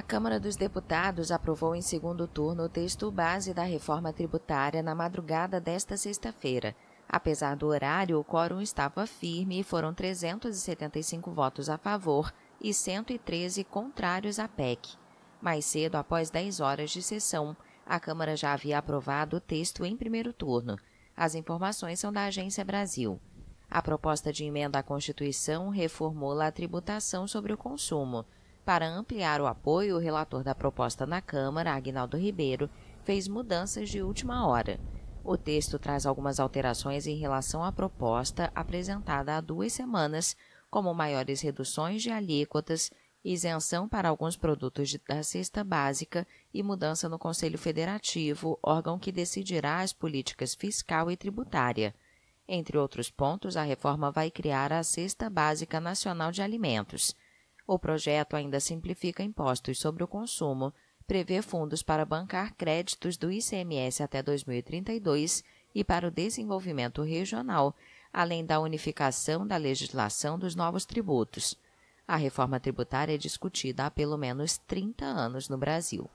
A Câmara dos Deputados aprovou em segundo turno o texto base da reforma tributária na madrugada desta sexta-feira. Apesar do horário, o quórum estava firme e foram 375 votos a favor e 113 contrários à PEC. Mais cedo, após 10 horas de sessão, a Câmara já havia aprovado o texto em primeiro turno. As informações são da Agência Brasil. A proposta de emenda à Constituição reformula a tributação sobre o consumo para ampliar o apoio, o relator da proposta na Câmara, Agnaldo Ribeiro, fez mudanças de última hora. O texto traz algumas alterações em relação à proposta apresentada há duas semanas, como maiores reduções de alíquotas, isenção para alguns produtos da cesta básica e mudança no Conselho Federativo, órgão que decidirá as políticas fiscal e tributária. Entre outros pontos, a reforma vai criar a Cesta Básica Nacional de Alimentos. O projeto ainda simplifica impostos sobre o consumo, prevê fundos para bancar créditos do ICMS até 2032 e para o desenvolvimento regional, além da unificação da legislação dos novos tributos. A reforma tributária é discutida há pelo menos 30 anos no Brasil.